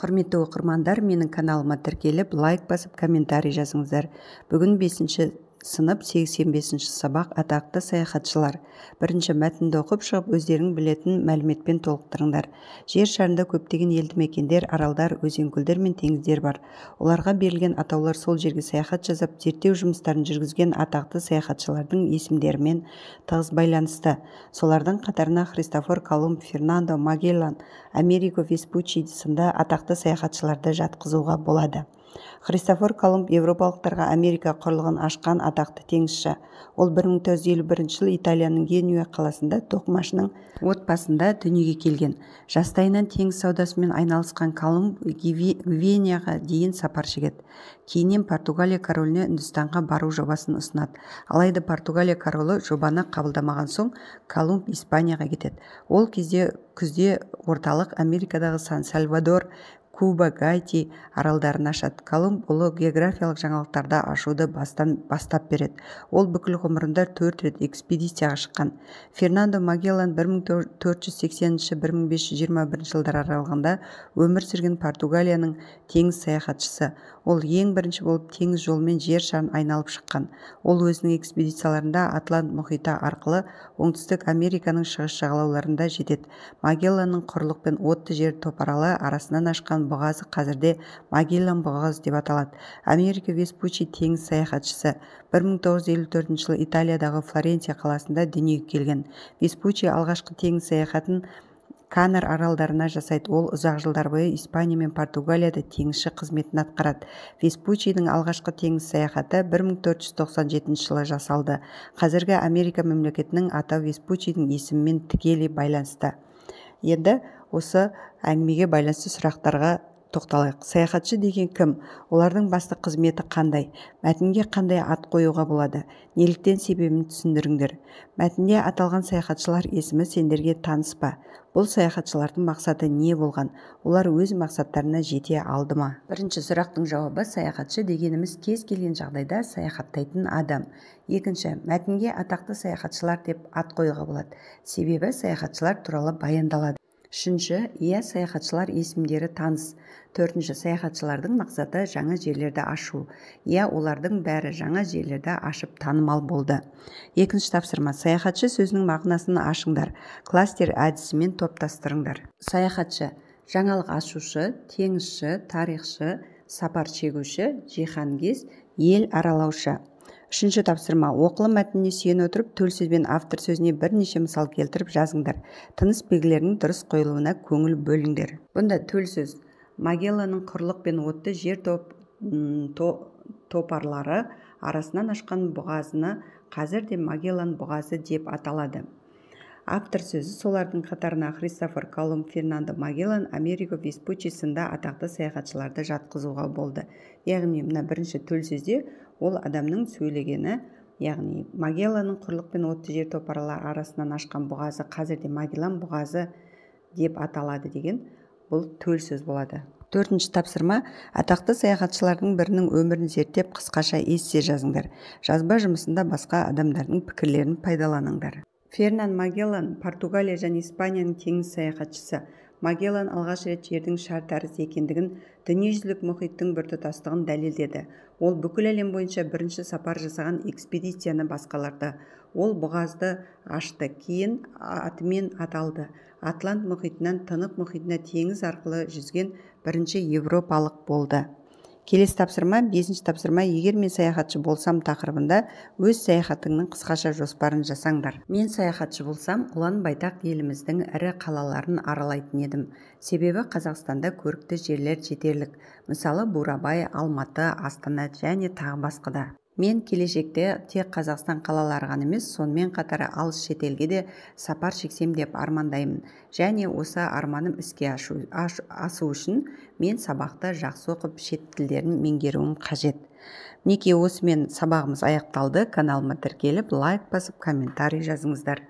құрметті оқырмандар менің каналыма тіркеліп лайк басып комментарий жазыңыздар бүгін бесінші сынып 85 сабақ атақты саяхатшылар бірінші мәтінді оқып шығып өздерің білетін мәліметпен толықтырыңдар жер шарында көптеген елді мекендер аралдар өзен көлдер мен теңіздер бар оларға берілген атаулар сол жерге саяхат жасап зерттеу жұмыстарын жүргізген атақты саяхатшылардың есімдерімен тығыз байланысты солардың қатарына христофор колумб фернандо магеллан америко веспучи сынды атақты саяхатшыларды жатқызуға болады христофор колумб еуропалықтарға америка құрлығын ашқан атақты теңізші ол 1951 жылы италияның генуя қаласында тоқымашының отбасында дүниеге келген жастайынан теңіз саудасымен айналысқан колумб гвенияға дейін сапар шегеді кейіннен португалия короліне үндістанға бару жобасын ұсынады алайда португалия королі жобаны қабылдамаған соң колумб испанияға кетеді ол кезде күзде орталық америкадағы сан сальвадор куба гайти аралдарына ұлы географиялық жаңалықтарды ашуды бастан бастап береді ол бүкіл ғұмырында төрт рет экспедицияға шыққан фернандо магеллан 1480-1521 жылдар аралығында өмір сүрген португалияның теңіз саяхатшысы ол ең бірінші болып теңіз жолымен жер шарын айналып шыққан ол өзінің экспедицияларында атлант мұхиты арқылы оңтүстік американың шығыс жағалауларында жетеді магелланның құрлық пен отты жер топаралы арасынан ашқан бұғазы қазірде магеллан бұғаз деп аталады америка веспучи теңіз саяхатшысы 1954 жылы италиядағы флоренция қаласында дүниеге келген веспучи алғашқы теңіз саяхатын канар аралдарына жасайды ол ұзақ жылдар бойы испания мен португалияда теңізші қызметін атқарады веспучидің алғашқы теңіз саяхаты 1497 жылы жасалды қазіргі америка мемлекетінің атау веспучидің есімімен тікелей байланысты енді осы әңгімеге байланысты сұрақтарға тоқталайық саяхатшы деген кім олардың басты қызметі қандай мәтінге қандай ат қоюға болады неліктен себебін түсіндіріңдер мәтінде аталған саяхатшылар есімі сендерге таныс па бұл саяхатшылардың мақсаты не болған олар өз мақсаттарына жете алды ма бірінші сұрақтың жауабы саяхатшы дегеніміз кез келген жағдайда саяхаттайтын адам екінші мәтінге атақты саяхатшылар деп ат қоюға болады себебі саяхатшылар туралы баяндалады үшінші иә саяхатшылар есімдері таныс төртінші саяхатшылардың мақсаты жаңа жерлерді ашу иә олардың бәрі жаңа жерлерді ашып танымал болды екінші тапсырма саяхатшы сөзінің мағынасын ашыңдар кластер әдісімен топтастырыңдар саяхатшы жаңалық ашушы теңізші тарихшы сапар шегуші жиһангез ел аралаушы үшінші тапсырма оқылым мәтініне сүйене отырып төл бен автор сөзіне бірнеше мысал келтіріп жазыңдар тыныс белгілерінің дұрыс қойылуына көңіл бөліңдер бұнда төл сөз магелланның құрлық пен отты жер топ, то, топарлары арасынан ашқан бұғазына қазір де магеллан бұғазы деп аталады автор сөзі солардың қатарына христофор колумб фернандо магеллан Америка веспуччи сынды атақты саяхатшыларды жатқызуға болды яғни мына бірінші төл сөзде ол адамның сөйлегені яғни магелланның құрлық пен отты жер топыралары арасынан ашқан бұғазы қазірде магеллан бұғазы деп аталады деген бұл төл сөз болады төртінші тапсырма атақты саяхатшылардың бірінің өмірін зерттеп қысқаша эссе жазыңдар жазба жұмысында басқа адамдардың пікірлерін пайдаланыңдар фернан магеллан португалия және испанияның теңіз саяхатшысы магеллан алғаш рет жердің шар тәрізді екендігін дүниежүзілік мұхиттың біртұтастығын дәлелдеді ол бүкіл әлем бойынша бірінші сапар жасаған экспедицияны басқаларды ол бұғазды ашты кейін атымен аталды атлант мұхитынан тынық мұхитына теңіз арқылы жүзген бірінші европалық болды келесі тапсырма бесінші тапсырма егер мен саяхатшы болсам тақырыбында өз саяхатыңның қысқаша жоспарын жасаңдар мен саяхатшы болсам ұлан байтақ еліміздің ірі қалаларын аралайтын едім себебі қазақстанда көрікті жерлер жетерлік мысалы бурабай алматы астана және тағы басқа мен келешекте тек қазақстан қалалары ғана емес сонымен қатар алыс шетелге де сапар шексем деп армандаймын және осы арманым іске ашу, аш, асу үшін мен сабақты жақсы оқып шет тілдерін меңгеруім қажет мінекей осымен сабағымыз аяқталды каналыма тіркеліп лайк басып комментарий жазыңыздар